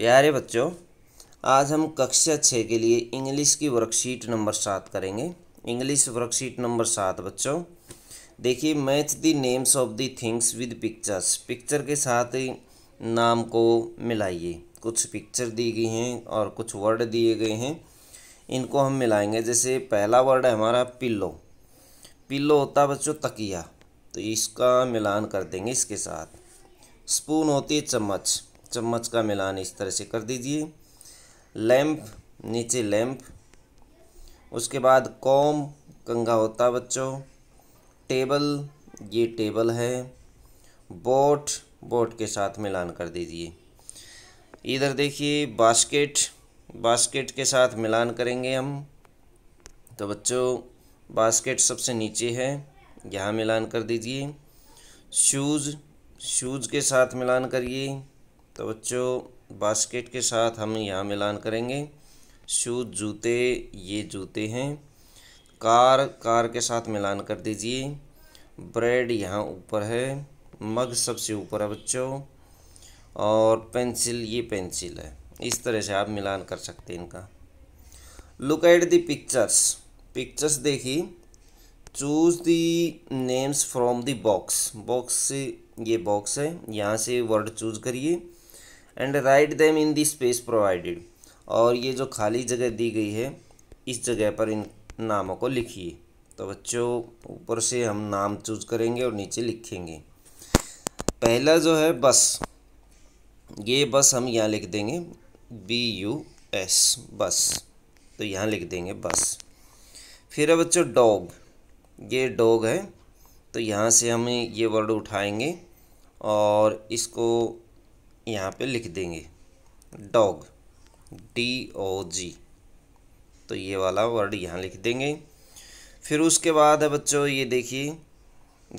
प्यारे बच्चों आज हम कक्षा छः के लिए इंग्लिश की वर्कशीट नंबर सात करेंगे इंग्लिश वर्कशीट नंबर सात बच्चों देखिए match the names of the things with pictures picture के साथ नाम को मिलाइए कुछ पिक्चर दी गई हैं और कुछ वर्ड दिए गए हैं इनको हम मिलाएंगे जैसे पहला वर्ड है हमारा पिल्लो पिल्लो होता है बच्चों तकिया तो इसका मिलान कर देंगे इसके साथ स्पून होती है चम्मच चम्मच का मिलान इस तरह से कर दीजिए लैम्प नीचे लैम्प उसके बाद कॉम कंगा होता बच्चों टेबल ये टेबल है बोट बोट के साथ मिलान कर दीजिए इधर देखिए बास्केट बास्केट के साथ मिलान करेंगे हम तो बच्चों बास्केट सबसे नीचे है यहाँ मिलान कर दीजिए शूज़ शूज़ के साथ मिलान करिए तो बच्चों बास्केट के साथ हम यहाँ मिलान करेंगे शूज जूते ये जूते हैं कार कार के साथ मिलान कर दीजिए ब्रेड यहाँ ऊपर है मग सबसे ऊपर है बच्चों और पेंसिल ये पेंसिल है इस तरह से आप मिलान कर सकते हैं इनका look at the pictures pictures देखिए choose the names from the box box से ये बॉक्स है यहाँ से वर्ड चूज करिए and write them in the space provided और ये जो खाली जगह दी गई है इस जगह पर इन नामों को लिखिए तो बच्चों ऊपर से हम नाम चूज करेंगे और नीचे लिखेंगे पहला जो है बस ये बस हम यहाँ लिख देंगे बी यू एस बस तो यहाँ लिख देंगे बस फिर है बच्चों डॉग ये डॉग है तो यहाँ से हम ये वर्ड उठाएंगे और इसको यहाँ पे लिख देंगे डॉग डी ओ जी तो ये वाला वर्ड यहाँ लिख देंगे फिर उसके बाद है बच्चों ये देखिए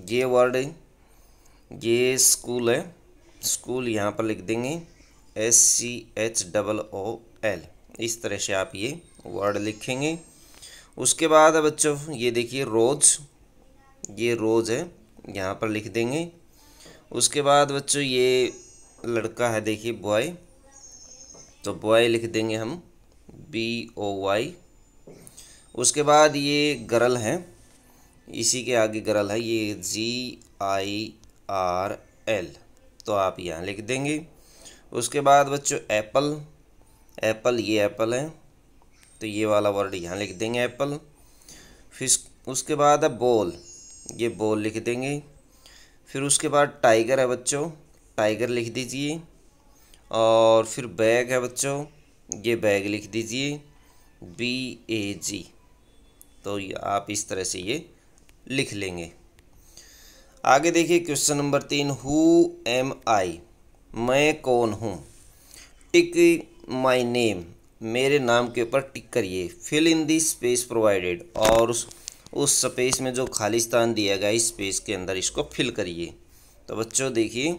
ये वर्ड ये स्कूल है स्कूल यहाँ पर लिख देंगे S C H double O L इस तरह से आप ये वर्ड लिखेंगे उसके बाद है बच्चों ये देखिए रोज़ ये रोज़ है यहाँ पर लिख देंगे उसके बाद बच्चों ये लड़का है देखिए बॉय तो बॉय लिख देंगे हम बी ओ वाई उसके बाद ये गरल है इसी के आगे गरल है ये जी आई आर एल तो आप यहाँ लिख देंगे उसके बाद बच्चों एप्पल एप्पल ये एप्पल है तो ये वाला वर्ड यहाँ लिख देंगे एप्पल फिर उसके बाद है बॉल ये बॉल लिख देंगे फिर उसके बाद टाइगर है बच्चों टाइगर लिख दीजिए और फिर बैग है बच्चों ये बैग लिख दीजिए बी ए जी तो ये आप इस तरह से ये लिख लेंगे आगे देखिए क्वेश्चन नंबर तीन हु एम आई मैं कौन हूँ टिक माई नेम मेरे नाम के ऊपर टिक करिए fill in the space provided और उस उस स्पेस में जो खाली स्थान दिया गया इस स्पेस के अंदर इसको फिल करिए तो बच्चों देखिए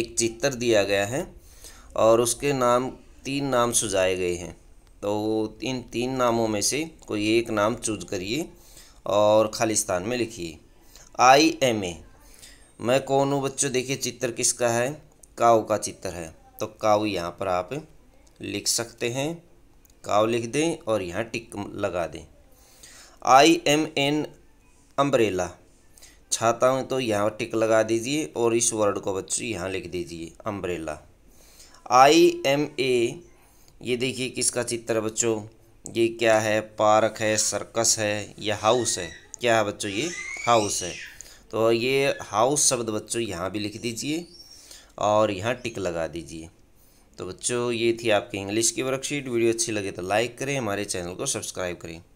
एक चित्र दिया गया है और उसके नाम तीन नाम सुझाए गए हैं तो इन तीन नामों में से कोई एक नाम चूज करिए और खालिस्तान में लिखिए आई एम ए मैं कौन हूँ बच्चों देखिए चित्र किसका है काऊ का चित्र है तो काऊ यहाँ पर आप लिख सकते हैं काव लिख दें और यहाँ टिक लगा दें आई एम एन अम्ब्रेला छाता हूँ तो यहाँ टिक लगा दीजिए और इस वर्ड को बच्चों यहाँ लिख दीजिए अम्ब्रेला आई एम ए ये देखिए किसका चित्र है बच्चों ये क्या है पार्क है सर्कस है या हाउस है क्या है बच्चों ये हाउस है तो ये हाउस शब्द बच्चों यहाँ भी लिख दीजिए और यहाँ टिक लगा दीजिए तो बच्चों ये थी आपकी इंग्लिश की वर्कशीट वीडियो अच्छी लगे तो लाइक करें हमारे चैनल को सब्सक्राइब करें